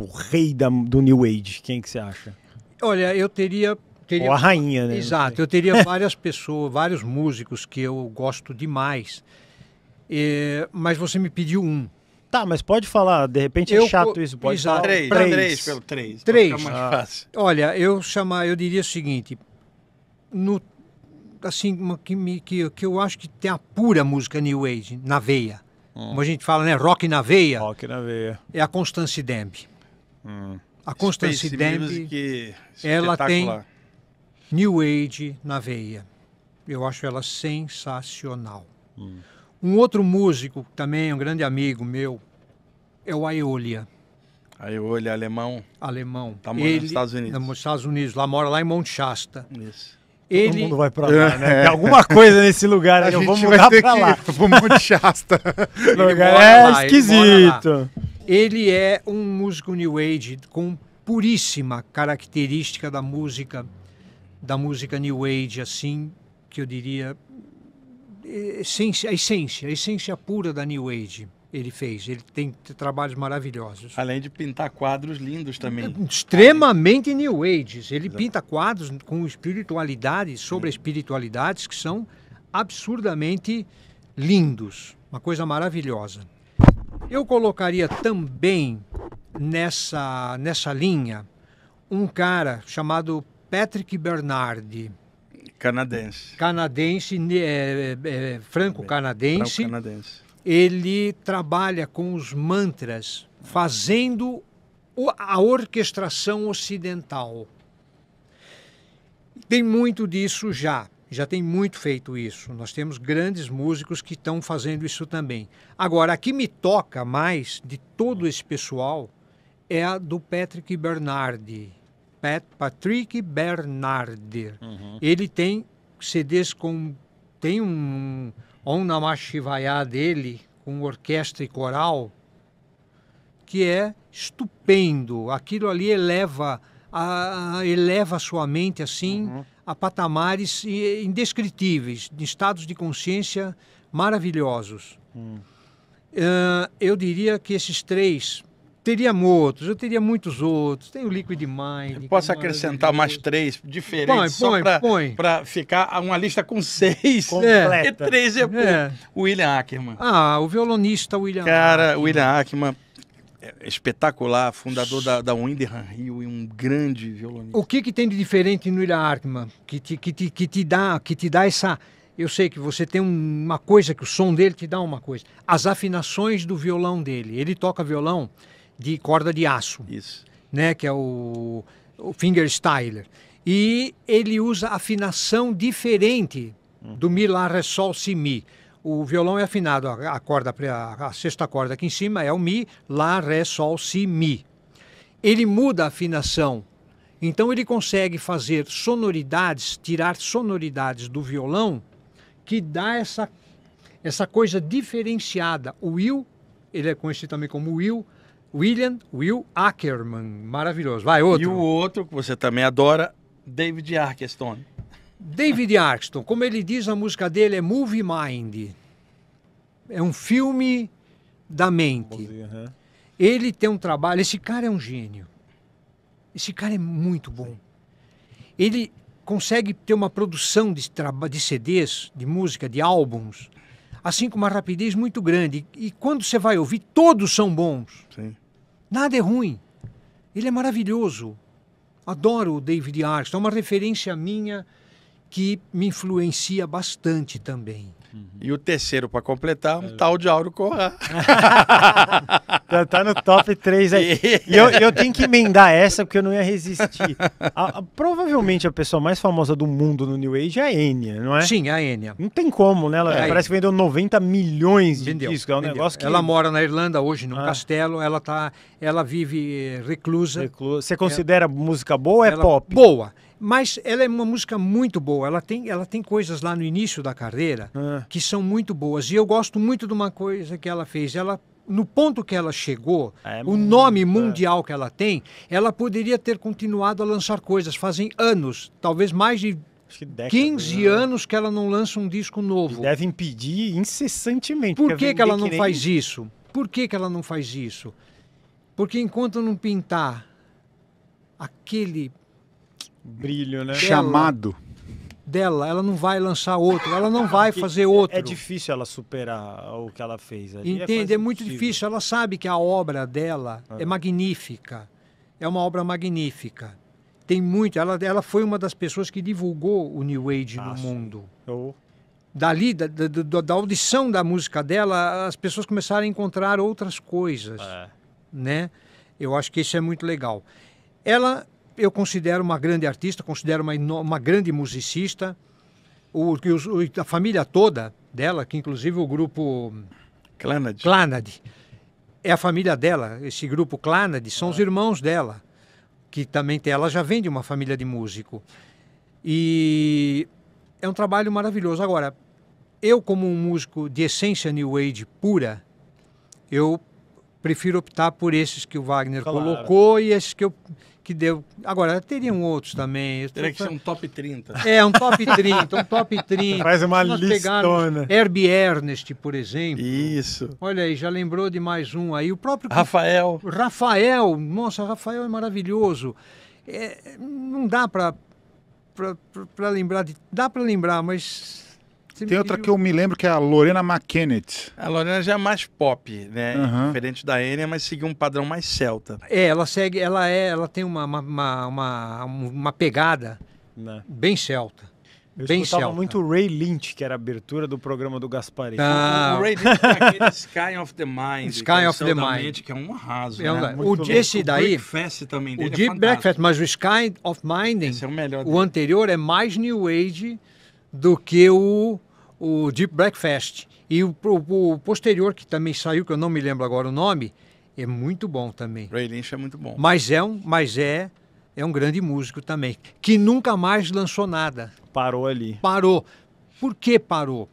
o rei da, do New Age? Quem que você acha? Olha, eu teria Teria, Ou a rainha, né? Exato. Eu teria várias pessoas, vários músicos que eu gosto demais. E, é, mas você me pediu um. Tá, mas pode falar, de repente é eu, é chato isso, pode exato. falar. Três, três. três pelo três. Três. Mais ah. fácil. Olha, eu chamar, eu diria o seguinte, no assim, que, me, que, que eu acho que tem a pura música New Age na veia. Hum. Como a gente fala, né? Rock na veia. Rock na veia. É a Constance Dembe. Hum. A Constance Demby, ela tem New Age na veia. Eu acho ela sensacional. Hum. Um outro músico, também é um grande amigo meu, é o Aeolia. Aeolia, alemão? Alemão. está morando nos Estados Unidos. É, nos Estados Unidos, lá mora lá em Monte Shasta. Isso. Ele... Todo mundo vai para lá, né? Tem alguma coisa nesse lugar, a gente vamos mudar para lá. Vamos Monte Shasta. lugar é lá, esquisito. Ele é um músico new age com puríssima característica da música da música new age assim, que eu diria é, essência, a essência, a essência pura da new age ele fez. Ele tem trabalhos maravilhosos. Além de pintar quadros lindos também. Extremamente New Age. Ele Exato. pinta quadros com espiritualidades, sobre espiritualidades que são absurdamente lindos. Uma coisa maravilhosa. Eu colocaria também nessa, nessa linha um cara chamado Patrick Bernardi. Canadense. Canadense, é, é, é franco-canadense. Franco-canadense. Ele trabalha com os mantras, fazendo a orquestração ocidental. Tem muito disso já já tem muito feito isso. Nós temos grandes músicos que estão fazendo isso também. Agora, a que me toca mais de todo esse pessoal é a do Patrick Bernardi. Pat, Patrick Bernardi. Uhum. Ele tem CDs com. Tem um On Namah dele, com orquestra e coral, que é estupendo. Aquilo ali eleva a, eleva a sua mente assim uhum. a patamares indescritíveis, de estados de consciência maravilhosos. Uhum. Uh, eu diria que esses três teriam outros, eu teria muitos outros. Tem o Liquid Mind. Posso acrescentar mais três diferentes põe, põe, só para ficar uma lista com seis. É. Completa. É. E três é, é. William Ackerman. Ah, o violonista William Cara, Ackerman. William Ackerman, é, é espetacular, fundador da, da Windham Hill e um grande violonista. O que, que tem de diferente no Ilha Arkman que te, que, te, que te dá que te dá essa eu sei que você tem uma coisa que o som dele te dá uma coisa, as afinações do violão dele. Ele toca violão de corda de aço, isso, né, que é o, o styler. E ele usa afinação diferente do uhum. mi lá ré sol si mi o violão é afinado, a corda, a sexta corda aqui em cima é o Mi, Lá, Ré, Sol, Si, Mi. Ele muda a afinação, então ele consegue fazer sonoridades, tirar sonoridades do violão que dá essa, essa coisa diferenciada. O Will, ele é conhecido também como Will, William Will Ackerman, maravilhoso. Vai, outro. E o outro que você também adora, David Arkestone. David Axton, como ele diz a música dele, é Movie Mind. É um filme da mente. Ele tem um trabalho. Esse cara é um gênio. Esse cara é muito bom. Ele consegue ter uma produção de, de CDs, de música, de álbuns, assim com uma rapidez muito grande. E quando você vai ouvir, todos são bons. Sim. Nada é ruim. Ele é maravilhoso. Adoro o David Armstrong, é uma referência minha que me influencia bastante também. Uhum. E o terceiro, para completar, um é. tal de Auro Corrá. tá no top 3 aí. E eu, eu tenho que emendar essa porque eu não ia resistir. A, a, provavelmente a pessoa mais famosa do mundo no New Age é a Enya, não é? Sim, a Enya. Não tem como, né? Ela é parece que vendeu 90 milhões de Vendeu. discos. É um negócio que. Ela mora na Irlanda hoje, num ah. castelo. Ela, tá, ela vive eh, reclusa. reclusa. Você considera é. música boa ou é ela... pop? Boa. Mas ela é uma música muito boa. Ela tem, ela tem coisas lá no início da carreira ah. que são muito boas. E eu gosto muito de uma coisa que ela fez. Ela no ponto que ela chegou, é, o nome mundial é. que ela tem, ela poderia ter continuado a lançar coisas. Fazem anos, talvez mais de década, 15 né? anos que ela não lança um disco novo. E devem pedir incessantemente. Por que, que ela não que nem... faz isso? Por que, que ela não faz isso? Porque enquanto não pintar aquele brilho, né? Chamado dela, ela não vai lançar outro, ela não vai fazer é outro. É difícil ela superar o que ela fez. Ali é Entende? É, é muito difícil. Ela sabe que a obra dela ah. é magnífica, é uma obra magnífica. Tem muito. Ela, ela foi uma das pessoas que divulgou o New Age no ah, mundo. Eu... Oh. Dali, da, da, da, audição da música dela, as pessoas começaram a encontrar outras coisas. É. Né? Eu acho que isso é muito legal. Ela eu considero uma grande artista, considero uma, uma grande musicista. O, o, a família toda dela, que inclusive o grupo Clanad. Clanad. É a família dela, esse grupo Clanad, são ah. os irmãos dela, que também tem, ela já vem de uma família de músico. E é um trabalho maravilhoso. Agora, eu como um músico de essência New Age pura, eu prefiro optar por esses que o Wagner claro. colocou e esses que eu que deu. Agora, teriam outros também. Teria que ser um top 30. É, um top 30, um top 30. Faz uma Nós listona. Herbie Ernest, por exemplo. Isso. Olha aí, já lembrou de mais um aí. O próprio... Rafael. Rafael. Nossa, Rafael é maravilhoso. É, não dá para lembrar, de, dá para lembrar, mas você Tem outra viu? que eu me lembro que é a Lorena McKennett. A Lorena já é mais pop, né? Uhum. Diferente da Enya, mas seguiu um padrão mais celta. É, ela segue, ela é, ela tem uma, uma, uma, uma pegada Não. Né. bem celta. Eu bem escutava celta. muito Ray Lynch, que era a abertura do programa do Gasparini. Ah. O Ray Lynch é aquele Sky of the Mind. Sky é of the Mind. Mente, que é um arraso. É, né? o, louco. esse o daí. Breakfast também o é Deep é Breakfast, mas o Sky of Minding. Esse é o melhor. O anterior é mais New Age do que o o Deep Breakfast. E o, o, o, posterior, que também saiu, que eu não me lembro agora o nome, é muito bom também. Ray Lynch é muito bom. Mas é um, mas é, é um grande músico também, que nunca mais lançou nada. Parou ali. Parou. Por que parou?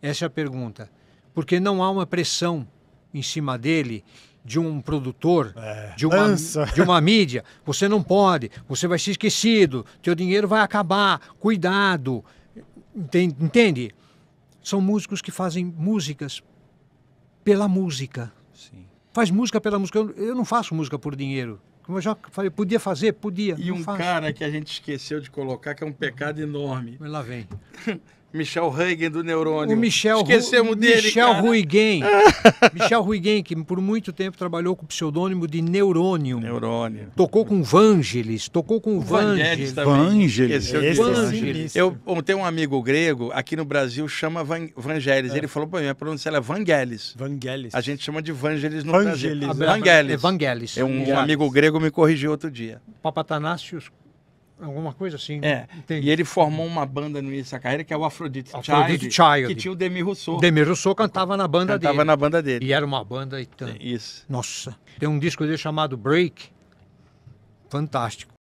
Essa é a pergunta. Porque não há uma pressão em cima dele de um produtor, é, de, uma, de uma mídia. Você não pode, você vai ser esquecido, teu dinheiro vai acabar, cuidado. Entende? São músicos que fazem músicas pela música. Sim. Faz música pela música. Eu, eu não faço música por dinheiro. Como eu já falei, podia fazer, podia. E um faço. cara que a gente esqueceu de colocar, que é um pecado enorme. Mas lá vem. Michel Huygen do Neurônio. O Michel Esquecemos Ru... dele. Michel cara. Michel Huygen, que por muito tempo trabalhou com o pseudônimo de Neurônio. Neurônio. Tocou com Vangelis, tocou com Vangelis. É Vangelis. Vangelis. Eu, tenho um amigo grego, aqui no Brasil, chama Van, Vangelis. É. Ele falou para mim, a pronúncia é Vangelis. Vangelis. A gente chama de Vangelis no Vangelis. Brasil. É. Vangelis. É Vangelis. É um, um amigo grego me corrigiu outro dia. Papatanásios Alguma coisa assim. É. E ele formou uma banda no início da carreira que é o Afrodite, Afrodite Child, Child, que tinha o Demi Rousseau. Demi Rousseau cantava na banda cantava dele. Cantava na banda dele. E era uma banda e tanto. Isso. Nossa. Tem um disco dele chamado Break, fantástico.